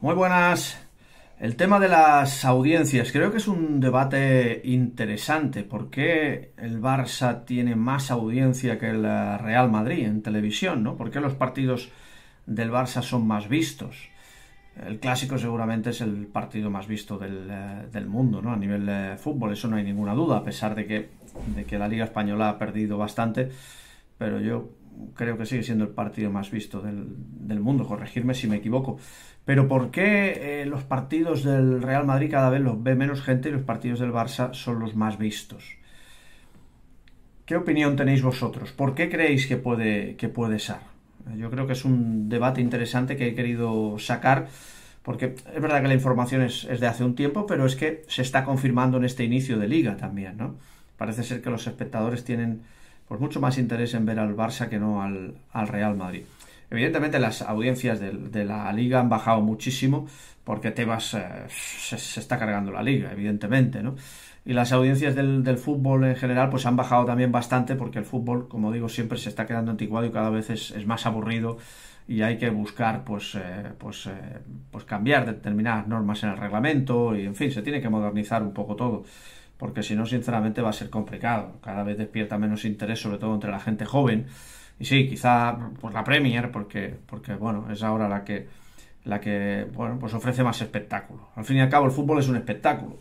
Muy buenas. El tema de las audiencias. Creo que es un debate interesante. ¿Por qué el Barça tiene más audiencia que el eh, Real Madrid en televisión? ¿no? ¿Por qué los partidos del Barça son más vistos? El clásico seguramente es el partido más visto del, eh, mundo ¿no? a nivel de eh, fútbol, eso no hay ninguna duda, a pesar de que, de que la Liga Española ha perdido bastante. Pero yo creo que sigue siendo el partido más visto del, mundo, corregirme si me equivoco. Pero ¿por qué eh, los partidos del Real Madrid cada vez los ve menos gente y los partidos del Barça son los más vistos? ¿Qué opinión tenéis vosotros? ¿Por qué creéis que puede, que puede ser? Yo creo que es un debate interesante que he querido sacar, porque es verdad que la información es, es de hace un tiempo, pero es que se está confirmando en este inicio de liga también, ¿no? Parece ser que los espectadores tienen pues mucho más interés en ver al Barça que no al, Real Madrid. Evidentemente las audiencias de, la liga han bajado muchísimo porque Tebas eh, se, está cargando la liga, evidentemente, ¿no? Y las audiencias del, fútbol en general pues han bajado también bastante porque el fútbol, como digo, siempre se está quedando anticuado y cada vez es, más aburrido y hay que buscar pues, eh, pues, eh, pues cambiar determinadas normas en el reglamento y en fin, se tiene que modernizar un poco todo porque si no, sinceramente va a ser complicado. Cada vez despierta menos interés, sobre todo entre la gente joven. Y sí, quizá por la Premier, porque, porque bueno, es ahora la que, la que bueno, pues ofrece más espectáculo. Al fin y al cabo, el fútbol es un espectáculo.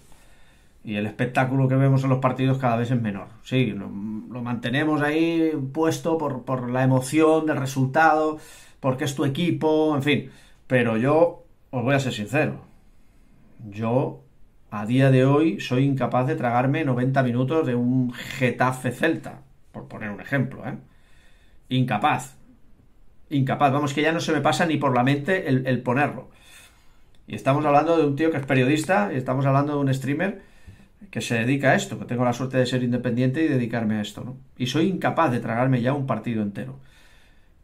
Y el espectáculo que vemos en los partidos cada vez es menor. Sí, lo, mantenemos ahí puesto por, por la emoción del resultado, porque es tu equipo, en fin. Pero yo os voy a ser sincero. Yo a día de hoy soy incapaz de tragarme 90 minutos de un Getafe Celta, por poner un ejemplo, ¿eh? Incapaz. Incapaz. Vamos, que ya no se me pasa ni por la mente el, ponerlo. Y estamos hablando de un tío que es periodista, y estamos hablando de un streamer que se dedica a esto, que tengo la suerte de ser independiente y dedicarme a esto, Y soy incapaz de tragarme ya un partido entero.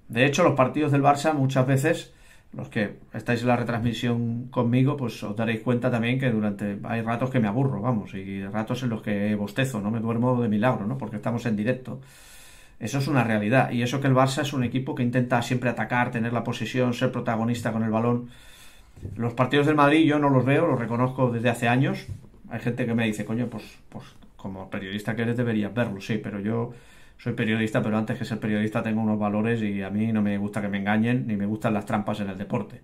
De hecho, los partidos del Barça muchas veces los que estáis en la retransmisión conmigo, pues os daréis cuenta también que durante hay ratos que me aburro, vamos, y ratos en los que bostezo, no me duermo de milagro, ¿no? Porque estamos en directo. Eso es una realidad y eso que el Barça es un equipo que intenta siempre atacar, tener la posición, ser protagonista con el balón. Los partidos del Madrid yo no los veo, los reconozco desde hace años. Hay gente que me dice, coño, pues, pues como periodista que eres deberías verlo, sí, pero yo soy periodista, pero antes que ser periodista tengo unos valores y a mí no me gusta que me engañen ni me gustan las trampas en el deporte.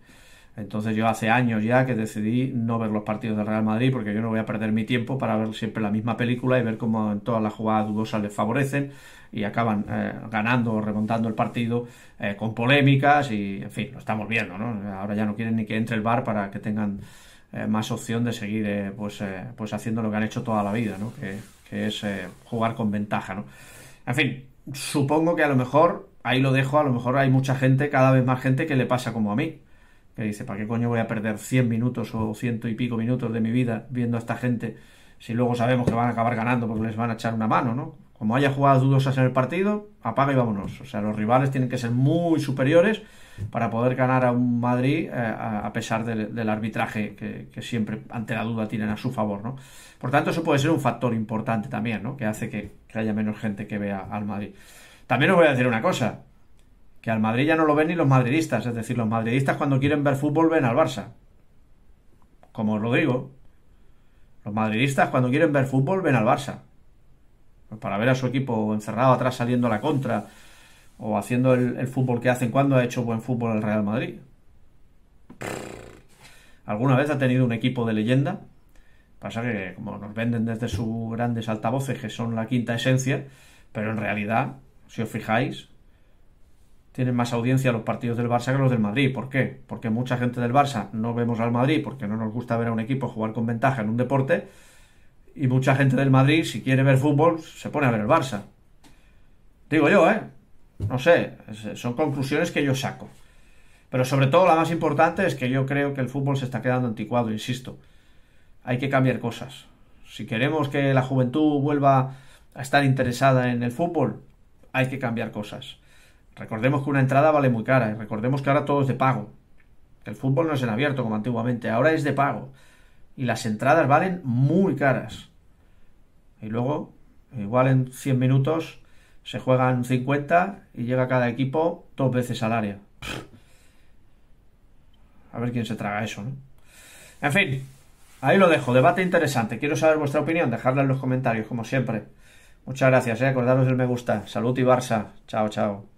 Entonces yo hace años ya que decidí no ver los partidos del Real Madrid porque yo no voy a perder mi tiempo para ver siempre la misma película y ver cómo en todas las jugadas dudosas les favorecen y acaban eh, ganando o remontando el partido eh, con polémicas y en fin, lo estamos viendo, ¿no? Ahora ya no quieren ni que entre el bar para que tengan eh, más opción de seguir pues, pues haciendo lo que han hecho toda la vida, ¿no? Que, que es jugar con ventaja, ¿no? En fin, supongo que a lo mejor, ahí lo dejo, a lo mejor hay mucha gente, cada vez más gente que le pasa como a mí. Que dice, ¿para qué coño voy a perder 100 minutos o ciento y pico minutos de mi vida viendo a esta gente si luego sabemos que van a acabar ganando porque les van a echar una mano, ¿no? Como haya jugadas dudosas en el partido, apaga y vámonos. O sea, los rivales tienen que ser muy superiores para poder ganar a un Madrid eh, a pesar del, arbitraje que, que, siempre ante la duda tienen a su favor, ¿no? Por tanto, eso puede ser un factor importante también, ¿no? Que hace que que haya menos gente que vea al Madrid. También os voy a decir una cosa, que al Madrid ya no lo ven ni los madridistas, es decir, los madridistas cuando quieren ver fútbol ven al Barça. Como os lo digo, los madridistas cuando quieren ver fútbol ven al Barça. Pues para ver a su equipo encerrado atrás saliendo a la contra o haciendo el, el fútbol que hacen cuando ha hecho buen fútbol el Real Madrid. ¿Alguna vez ha tenido un equipo de leyenda? Pasa que como nos venden desde sus grandes altavoces, que son la quinta esencia, pero en realidad, si os fijáis, tienen más audiencia los partidos del Barça que los del Madrid. ¿Por qué? Porque mucha gente del Barça no vemos al Madrid porque no nos gusta ver a un equipo jugar con ventaja en un deporte. Y mucha gente del Madrid, si quiere ver fútbol, se pone a ver el Barça. Digo yo, ¿eh? No sé, son conclusiones que yo saco. Pero sobre todo la más importante es que yo creo que el fútbol se está quedando anticuado, insisto hay que cambiar cosas. Si queremos que la juventud vuelva a estar interesada en el fútbol, hay que cambiar cosas. Recordemos que una entrada vale muy cara y recordemos que ahora todo es de pago. El fútbol no es en abierto como antiguamente, ahora es de pago. Y las entradas valen muy caras. Y luego, igual en 100 minutos, se juegan 50 y llega cada equipo dos veces al área. A ver quién se traga eso, ¿no? En fin, Ahí lo dejo, debate interesante. Quiero saber vuestra opinión, dejadla en los comentarios, como siempre. Muchas gracias, y eh. acordaros del me gusta. Salud y Barça. Chao, chao.